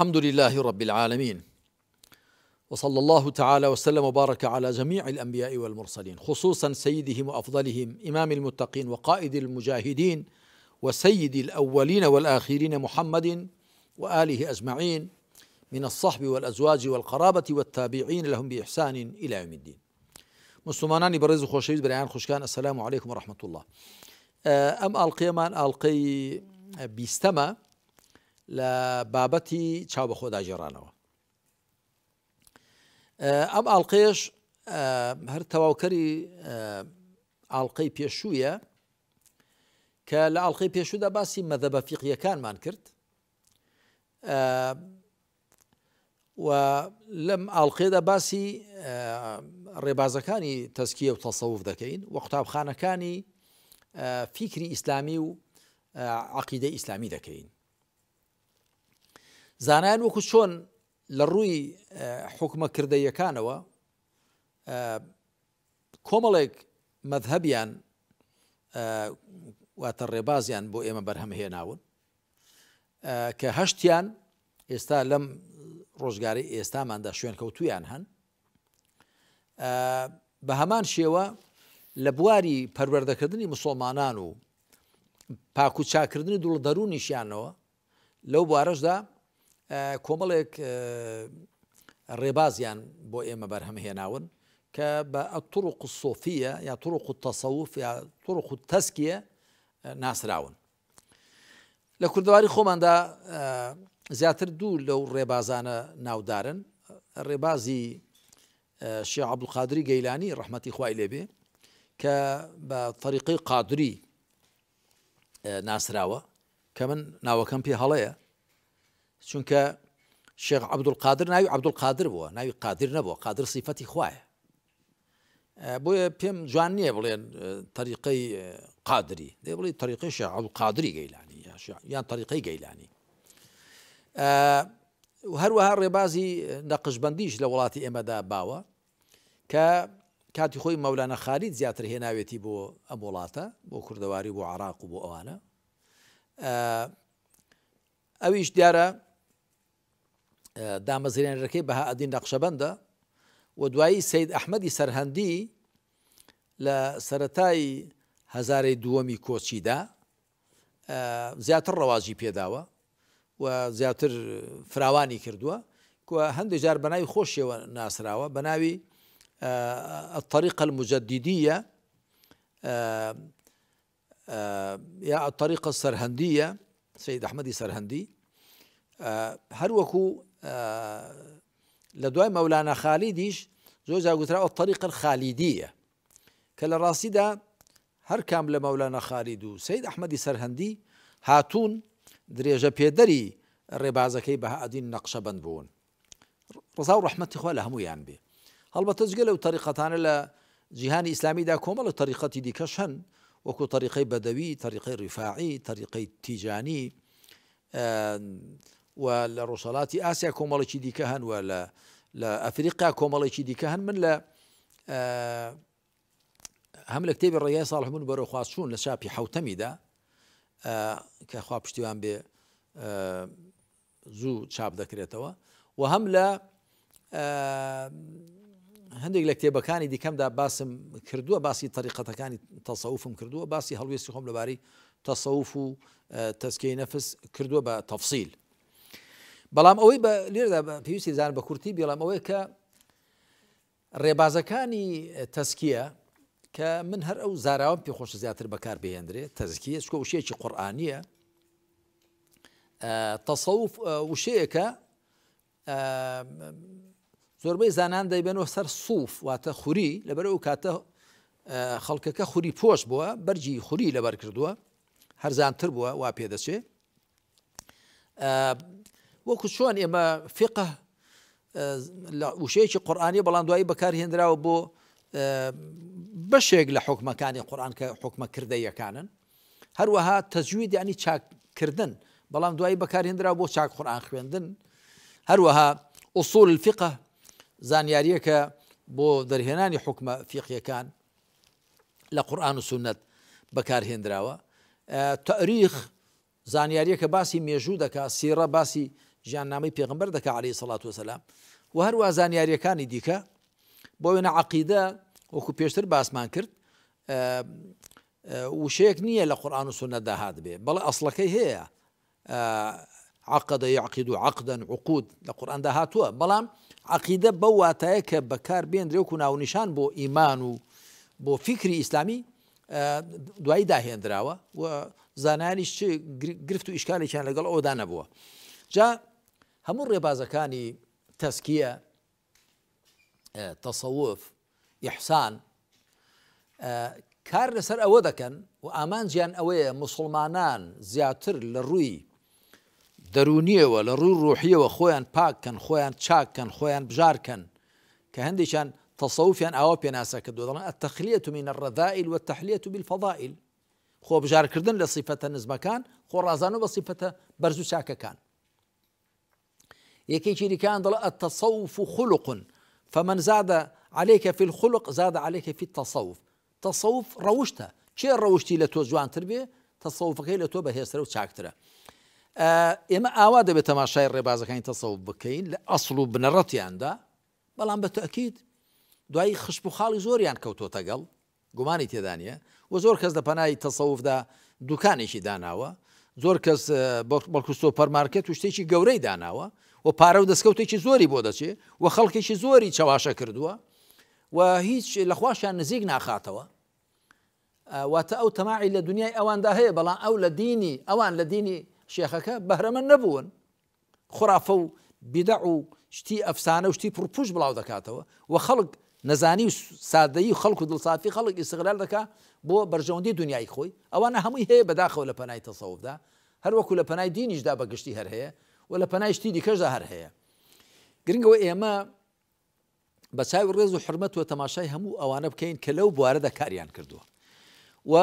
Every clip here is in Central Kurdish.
الحمد لله رب العالمين وصلى الله تعالى وسلم وبارك على جميع الانبياء والمرسلين خصوصا سيدهم وافضلهم امام المتقين وقائد المجاهدين وسيد الاولين والاخرين محمد واله اجمعين من الصحب والازواج والقرابه والتابعين لهم باحسان الى يوم الدين مسلمان برزو خوشيز بريان خوشكان السلام عليكم ورحمة الله ام القيمان القي بیستەمە لە بابەتی چاو بە خۆداژێڕانەوە ئەم ئاڵلقێش هەر تەواوکەری ئاڵلقەی پێشوویە کە لە ئاڵلقەی پێشودا باسی مەدە بە فیقیەکانمان کرد و لەم ئاڵلقێدا باسی ڕێبازەکانی تەسکیە و تەسەوف دەکەین وە قوتابخانەکانی فیکری ئیسلامی و عقیدە ئیسلامی دەکەین زانایان وەکو چۆن لە ڕووی حکومەکردەیەکانەوە کۆمەڵێک مەذهبیان واتە ڕێبازیان بۆ ئێمە بەرهەمهێناون کە هەشتیان ئێستا لەم ڕۆژگاری ئێستاماندا شوێن کەوتویان هەن بە هەمان شێوە لە بواری پەروەردەکردنی مسلمانان و پاکوچاکردنی دوڵ دەرونیشیانەوە لەو بوارەشدا کۆمەڵێک ڕێبازیان بۆ ئێمە بەرهەمهێناون کە بە ئەتوڕق سۆفیە یا تڕق و تەسەوف یا تڕق و تەسکیە ناسراون. لە کوردواری خۆماندا زیاتر دوو لەو ڕێبازانە ناودارن ڕێبازی شێ عبدولقادری گەیلانی ڕحمەتی خوای لێبێ کە بە فەریقی قادری ناسراوە کە من ناوەکەم پێ هەڵەیە چونکە شێخ عبدول قادر ناوی عبدول قادر بووە ناوی قادر نەبووە قادر سیفەتی خوایە بۆیە پێم جوان نییە بڵێن تەریقەی قادری دێ بڵی تەریقی شێخ عبدول قادری گەیلانی یان تەریقەی گەیلانی هەروەها ڕێبازی نەقشبندیش لە وڵاتی ئێمەدا باوە کە کاتی خۆی مەولانە خالید زیاتر هێناوێتی بۆ ئەم وڵاتە بۆ کوردەواری بۆ عراق و بۆ ئەوانە ئەویش دیارە دامەزرێنەکەی بەها ئەدین نەقشەبندە و دوایی سید ئەحمەدی سەرهەندی لە سەتای هزارەی دووەمی کۆچیدا زیاتر ڕەواژی پێداوە و زیاتر فراوانی کردووە کوە هەندێک جار بەناوی خۆشیەوە ناسراوە بە ناوی الطريقة المجددية یا الطريقة السرهندية سيد أحمدی سەرهەندی هەروەکو لە دوای مەولانە خالیدیش زۆر جاگوتراوە طریق خالیدیە کە لە ڕاستیدا هەر کام لە مەولانە خالید و سید ئەحمەدی سەرهەندی هاتوون درێژە پێدەری ڕێبازەکەی بە عادین نەقشە بند بوون ڕزا و ڕحمەتی خوا لە هەمویان بێ هەڵبەتە جگە لەو تەریقەتانە لە جیهانی ئیسلامیدا کۆمە لە تەریقەتی دیکەش هەن وەکو تەریقەی بەدەوی تەریقەی ڕیفاعی تیجانی آه، و لە ڕۆژەڵاتی ئاسیا کۆمەڵێکی دیکە هەنوە لە لە ئەفریقا کۆمەڵێکی دیکە هەن من لە هەم لە کتێبی ڕێگای ساڵ هەمون بەرەخواستچوون لە چاپی حوتەمیدا کەخوا پشتیوان بێ زوو چاپ دەکرێتەوە و هەم لە هەندێک لە کتێبەکانی دیکەمدا باسم کردووە باسی تەریقەتەکانی تەسەوفم کردووە باسی هەڵوێستی خۆم لەباری تەسەوف و تەسکەی نەفس کردووە بە تەفسییل بەڵام ئەوەی بە لێردا پێویستی زان بە کورتی بێڵام ئەوەی کە ڕێبازەکانی تەسکیە کە من هەر ئەو زاراوم پێخۆش زیاتر بەکار بهێندرێت تەزکیە چکە وشەیەکی قورآانیە تەسەوف وشەیەەکە زۆربەی زانان دەیبێنەوە سەر سووف واتە خوری لەبەر ئەو کاتە خەڵکەکە خوری پۆش بووە بەرجی خوری لەبەر کردووە هەرزانتر بووە وا پێدەچێت وەکو چۆن ئێمە فقه وشەیەکی قورآانی بەڵام دوایی بەکار هێنراوە بۆ بەشێک لە حکمەکانی قورآان کە حکمە کردەیەکانن هەروەها تەجوید ینی چاکردن بەڵام دوایی بەکار هێنرا بۆ چاک قورآان خوێندن هەروەها ئوسول الفقه زانیاریەکە بۆ دەرهێنانی حکمە فیقیەکان لە قورآان و سنت بەکارهێنراوە تاریخ زانیاریەکە باسی مێژوو دەکات سیرە باسی ژیان نامی پێغمبەر دەکە علی سەڵات وسلام و هەروە زانیاریەکانی دیکە بۆ وێنە عقیدە وەکو پێشتر باسمان کرد وشەیەک نییە لە قورآان و سونە داهات بێ بەڵێ ئەسلەکەی هەیە عقدە یعقید و عقدن عقود لە قورآاندا هاتووە بەڵام عقیدە بە واتایە کە بەکار بێندرێ و ناونیشان بۆ ئیمان و بۆ فیکری ئیسلامی دوایی داهێنراوە و زانانیش گرفت و ئیشکالێکیان لەگەڵ ئەودا نەبووە جا همو الربازة كان تزكية آه، تصوف إحسان آه، كار لسر أودكن وآمان جيان أوي مسلمانان زياتر للروي درونية ولروي روحية وخوين باك كان خوين تشاك كان خوين بجار كان كهندي شان تصوف يان أوب التخلية من الرذائل والتحلية بالفضائل خو بجار كردن لصفة نزمكان كان خو رازانو بصفة برزو شاك كان یەکێکی دیکان دەڵە ئەتەسەوف و خولقن فمن زادە عليك في الخلق زاد عليك في التصوف تصوف ڕەوشتە چێ ڕەوشتی لە تۆ جوانتر بێ تەسەوفەکەی لە تۆ بەهێسترە و چاکترە ئێمە ئاوا دەبێت تەماشای ڕێبازەکانی تەسەوف بکەین لە ئەسڵ و بنەڕەتیاندا بەڵام بە تەکیید دوایی خشپ و خاڵی زۆریان کەوتۆ تەگەڵ گومانی تێدانە و زۆر کەس لە پەنای تەسەوفدا دوکانێکی داناوە زۆر کەس بەڵکوستۆ پەرمارکێت و شتێکی گەورەی داناوە و پارە و دەستکەوتێکی زۆری بۆ دەچێ و خەڵکێکی زۆری چاواشە کردووە و هیچ لەخواشیان نزیک ناخاتەوە واتە ئەو تەماعی لە دنیای ئەواندا هەیە بەڵام ئەو لە دینی ئەوان لە دینی شێخەکە بەهرەمە نەبوون خرافە و بیدە و شتی ئەفسانە و شتی پرپوش بڵاو دەکاتەوە و خەڵک نەزانی و سادەی و خەڵک و دڵسافی خەڵک ئیسغلال دەکا بۆ بەرژەوەندی دنیای خۆی ئەوانە هەمووی هەیە بەداخەوە لە پەنای تەسەوفدا هەروەکو لە پەنای دینیشدا بەگشتی هەر هەیە ولا لە پەنایشتی دیکەشدا هەر هەیە گرنگەوە ئێمە بە چاوی ڕێز و حرمت و تماشای همو آوانه بکەین کە بوارده کاریان کردو و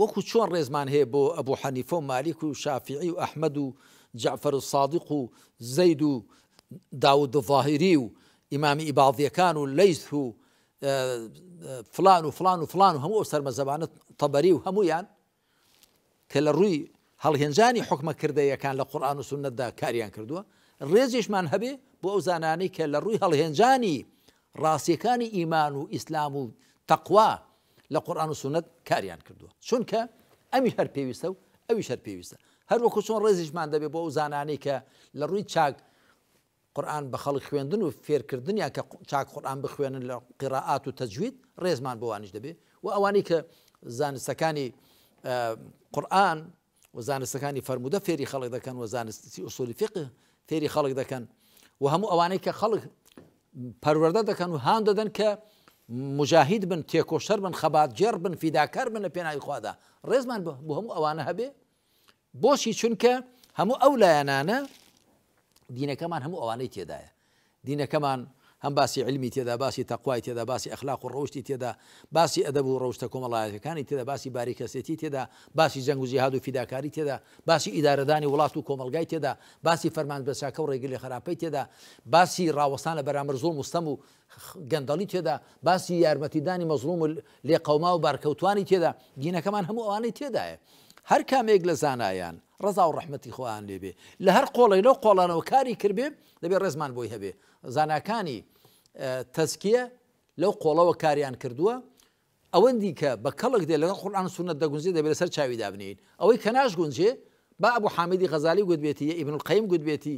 وەکو چۆن رزمان هی بو ابو حەنیفە و مالک آه، و شافعی و احمد آه، و جعفر الصادق و زید و داود الظاهری و ئیمامی کان و لیث و فلان و فلان و فلان و هەموو مزبانه طبری و همو کە يعني. کل روی هەڵهێنجانی حکمەکردەیەکان لە قورآان و سنتدا کاریان کردووە ڕێزیشمان هەبێ بۆ ئەو زانانی کە لە ڕووی هەڵهێنجانی ڕاستیەکانی ئیمان و ئیسلام و تەقوا لە قورآان و سنت کاریان کردووە چونکە ئەمی هەر پێویستە و ئەوی هەر پێویستە هەروەکو چۆن ڕێزیشمان دەبێت بۆ ئەو زانانی کە لە ڕووی چاک قورآن بە خەڵک خوێندن و فێرکردنیان کە چاک قورآان بخوێنن لە قیراعات و تەجوید ڕێزمان بۆوانش دەبێت و ئەوانی کە زانستەکانی قورآن وەزانستەکانی فرەرمودە فێری خەڵک دەکەن و زانستی ئوسولی فقه فێری خەڵک دەکەن و هەموو ئەوانەی کە خەڵک پەروەەردە دەکەن و هاان دەدەن کە مجاهید بن تێکۆشەر بن خەبات جێر بن فیداکار بن لە پێناوی خوادا ڕێزمان بۆ هەموو ئەوانە هەبێ بۆشی چونکە هەموو ئەو لایەنانە دینەکەمان هەموو ئەوانەی تێدایە دینەکەمان هەم باسی علمی تێدا باسی تەقوای تێدا باسی ئەخلاق و ڕۆشتی تێدا باسی ئەدەب و ڕۆشتە کۆمەڵایەتەکانی تێدا باسی باریکەسێتی تێدا باسی جەنگ و زیهاد و فیداکاری تێدا باسی ئیدارەدانی وڵات و کۆمەلگای تێدا باسی فەرمان بەساکە و ڕێگلی خراپەی تێدا باسی ڕاوەستانە بەرامەر زۆر مستەم و گەندەڵی تێدا باسی یارمەتیدانی مەزلوم لێ قەوما و بارکەوتانی تێدا گینەکەمان هەموو ئەوانەی تێدایە هەر کامێک لە زانایان ڕزا و ڕحمەتی خۆیان لێبێ لە هەر قۆڵی لەو قۆڵانەوە کاری کردبێ دەبێ ڕێزمان بۆی هەبێ زانکانی تەسکیە لەو قۆڵەوە کاریان کردووە ئەوەندی کە بە کەڵک دێ لەگە خورآان سونە دەگونجێ دەبێت لەسەر چاوی دابنین ئەوەی کە ناشگونجێ با ئەبوو حامیدی غەزالی گوتبێتی ئیبن القیم گوتبێتی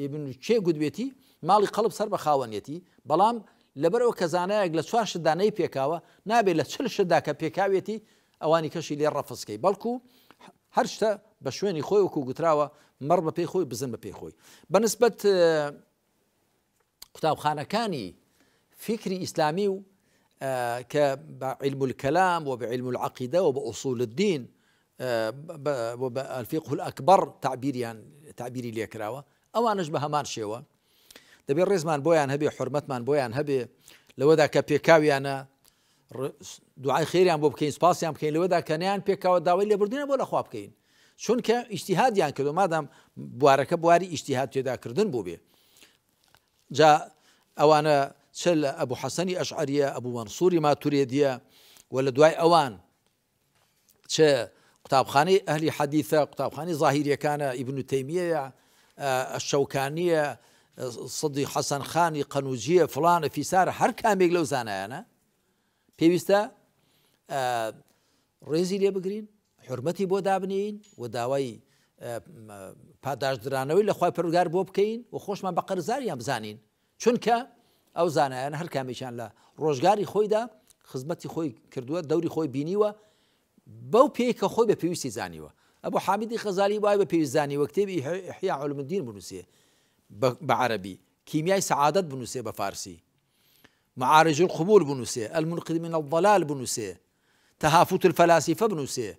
ئیبن چێ گوتبێتی ماڵی قەڵب سەر بە خاوەنیەتی بەڵام لەبەرەوە کەزانایەک لە چوار شدانەی پێکاوە نابێت لە چل شدا کە پێکاوێتی ئەوانی کەشی لێ ڕەفسکەی بەڵکو هەر شتە بە شوێنی خۆی وکو گوتراوە مەڕ بە پێی خۆی بزن بە پێی خۆی بەنسبت قوتابخانەکانی فکری ئیسلامی و کە بە علم الكلام و بە علم العقیدە و بە ئوصول الدین بە الفیقه الأكبر تعبیریان تعبیری لێکراوە ئەوانش بە هەمان شێوە دەبێت ڕێزمان بۆیان هەبێ حرمەتمان بۆیان هەبێ لەوەدا کە پێکاویانە دوعای خێریان بۆ بکەین سپاسیان بکەین لەوەدا کەنیان پێکاوە داوای لێبردنە بۆ لەخوا بکەین چونکە ئیشتیهادیان کردو مادام بوارەکە بواری ئیشتیهات تێداکردن بوو بێ جا ئەوانە چە لە ئەبوو حەسەنی ئەشعریە ئەبوو منسووری ماتورێدیە و لە دوای ئەوان چه قوتابخانەی ئەهلی حەدیثە قوتابخانی زاهیریەکانە ئیبن و تەیمیەیە شەوکانیە سدی حەسەن خانی قەنوجیە فلانە فیسارە هەر کامێک لەو زانایانە پێویستە ڕێزی لێ بگرین حرمەتی بۆ دابنین و داوای پاداشدرانەوەی لەخوای پرگار بۆ بکەین و خۆشمان بە قەرزاریان بزانین چونکە ئەو زانایان هەر کامیشان لە ڕۆژگاری خۆیدا خزمەتی خۆی کردووە دەوری خۆی بینیوە بەو پێی کە خۆی بە پێویستی زانیوە ئەبوو حامیدی خەزاری وای بە پێویزانی وە کتێبی حیا علمدین بنووسێ بە عربی کیمیای سعادت بنووسێ بە فارسی معارج القبول بنووسێ المنقد من الضلال بنووسێ تهافت الفلاسفه بنووسێ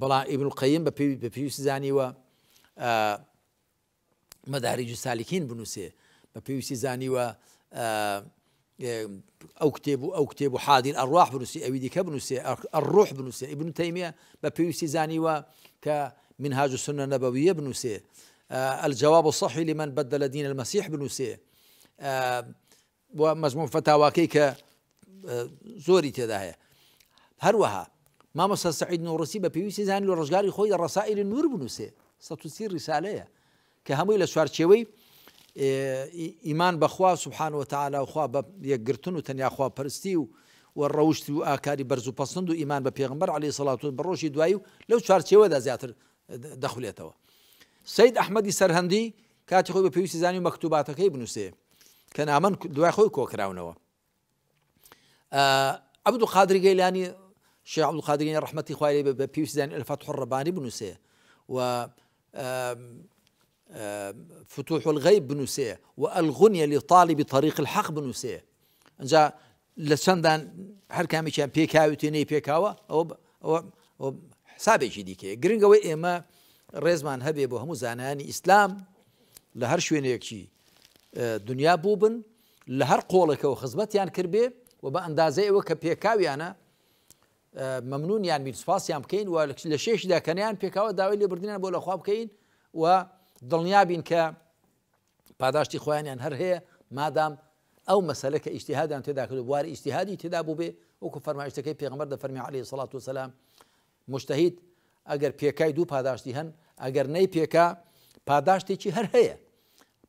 بەڵام ابن القيم بە پێوی بە پێویست زانیوە مەداریج سالیکین بنووسێ بە و او كتاب او كتاب حاضر بنووسی بنوسي او بنووسێ ڕۆح الروح بنوسي ابن تيميه پێویستی زانیوە و كمنهاج السنه النبويه بنوسي الجواب الصحي لمن بدل دين المسيح بنوسي ومجموع فتاوى کە زوري تداهي هروها مامەسە سعید نوڕسی بە پێویستی زان لە ڕژگاری خۆی لە ڕسائل نور بنووسێ سەسی ریسالەیە کە هەمووی لە سوارچێوەی ئیمان بەخوا سوبحانەوە تاعالاخوا بە یەکگرتن و تەنیاخوا پەرستی و و ڕەوشتی و ئاکاری بەرز و پسند و ئیمان بە پێغمبەر علی سەڵاتون بەڕۆژی دوایی و لەو چارچێوەدا زیاتر دەخولێتەوە سید ئەحمەدی سەرهەندی کاتی خۆی بە پێویستی زانی و مەکتوباتەکەی بنووسێ کە نامەن دوای خۆی کۆکراونەوە ئەبدو قادرگەیلانی الشيخ عبد القادر رحمة إخواني بيوس زين الفتح الرباني بن سيه و فتوح الغيب بن سيه والغنية لطالب طريق الحق بن سيه جاء لسان دان هر كامي كان بيكاو تيني بيكاو او ب... او او حسابي جي ديكي غرينغوي اما ريزمان هبي بو همو زاناني اسلام لهر شوين يكشي دنيا بوبن لهر قولك وخزمت يعني كربي وبان دازي وكبيكاو يعني مەمنونیان میسپاسیان بکەین و لە شێشیدا کەنیان پێکاوە داوای لێ بردنیان بۆ لەخوا بکەین و دڵنیا بین کە پاداشتی خۆیانیان هەر هەیە مادام ئەو مەسلە کە ئیشتیهادان تێدا کرد بواری ئیشتیهادی تێدا بوو بێ وەکو فەرمایشتەکەی پێغمەر دە فەرمی علی سڵات و سلام مشتهید ئەگەر پێکای دوو پاداشتی هەن ئەگەر نەی پێکا پاداشتێکی هەر هەیە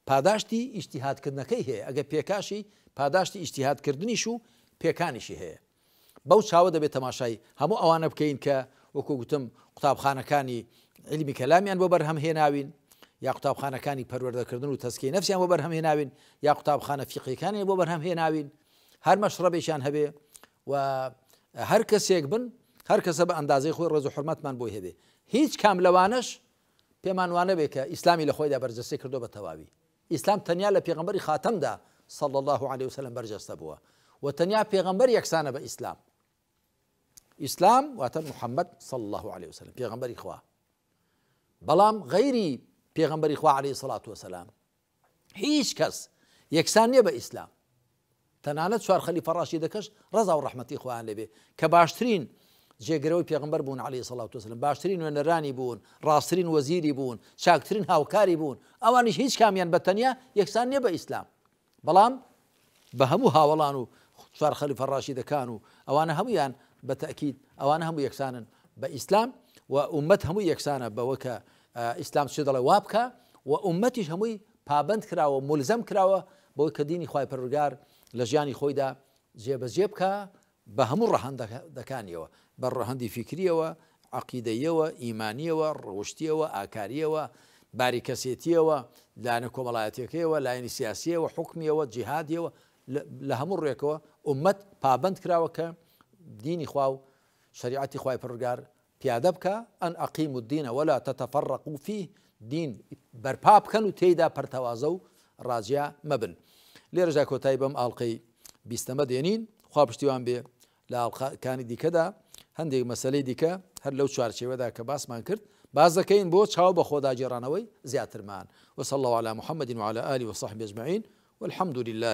پاداشتی ئیشتیهاتکردنەکەی هەیە ئەگە پێکاشی پاداشتی ئیشتیهاتکردنیش و پێکانیشی هەیە بەو چاوە دەبێت تەماشای هەموو ئەوانە بکەین کە وەکو گوتم قوتابخانەکانی علمی کەلامیان بۆ بەرهەم هێناوین یا قوتابخانەکانی پەروەردەکردن و تەسکی نفسیان بۆ بەرهەم هێناوین یا قوتابخانە فیقیەکانی بۆ بەرهەم هێناوین هەر مەشڕەبێکیان هەبێ و هەر کەسێک بن هەر کەسە بە ئەندازەی خۆی ڕێز و حرمەتمان بۆی هەبێ هیچ کام لەوانش پێمانوانە بێت کە ئیسلامی لە خۆیدا بەرجەستی کردو بە تەواوی ئیسلام تەنیا لە پێغمبەری خاتەمدا صلى الله عليه وسلم برجسته بووە و تەنیا پێغمبەر یەکسانە بە ئیسلام ئیسلام واتە محەممەد صل الله عليه وسلم پێغمبەری خوا بەڵام غەیری پێغمبەری خوا عليه سڵات وسلام هیچ کەس یەکسان نیە بە ئیسلام تەنانەت چوار خەلی فەڕاشی دەکەش ڕزا و ڕحمەتی خۆیان لەبێ کە باشترین جێگرەوەی پێغمبەر بوون عليه سڵات وسلم باشترین وێنەرانی بوون ڕاستترین وەزیری بوون چاکترین هاوکاری بوون ئەوانیش هیچ کامیان بەتەنیا یەکسان نیە بە ئیسلام بەڵام بە هەموو هاوڵان و چوار خەلی فەڕاشی دەکان و ئەوانە هەمویان بە تاکیید ئەوان هەموو یەکسانن بە ئیسلام و عومەت هەموو یەکسانە بەوەکە ئیسلام سێ دەڵێ وا بکە و عومەتیش هەمووی پابند کراوە ملزم کراوە بۆی کە دینی خی پەرگار لە ژیانی خۆیدا جێبەجێ بکە بە هەموو ڕەهند دەکانیەوە بە ڕەهندی فکریەوە عقیدەیەوە ئیمانیەوە ڕۆشتیەوە ئاکاریەوە باریکەسێتیەوە لاەنە کۆمەڵایەتەکەیەوە لایەنی سیاسیەوە حکمیەوە جیهادیەوە لە هەموو ڕێکەوە عمەت پابند کراوە کە دینی خوا و شریعتی خوای پرگار پیاده بکە ئەن عقیم و دینە وەلا تتەفەڕق و فی دین بەرپا بکەن و تێدا پەرتەوازە و ڕاجیا مەبن لێرەژا کۆتایی بەم ئاڵلقەی بیستەمە دێنین خوا پشتیوان بێ لە ئاڵقەکانی دیکەدا هەندێک مەسلەی دیکە هەر لەو چوارچێوەدا کە باسمان کرد باز دەکەین بۆ چاو بە خۆدا جێرانەوەی زیاترمان وصلى الله على محمد وعلى آله وصحبه أجمعين والحمد لله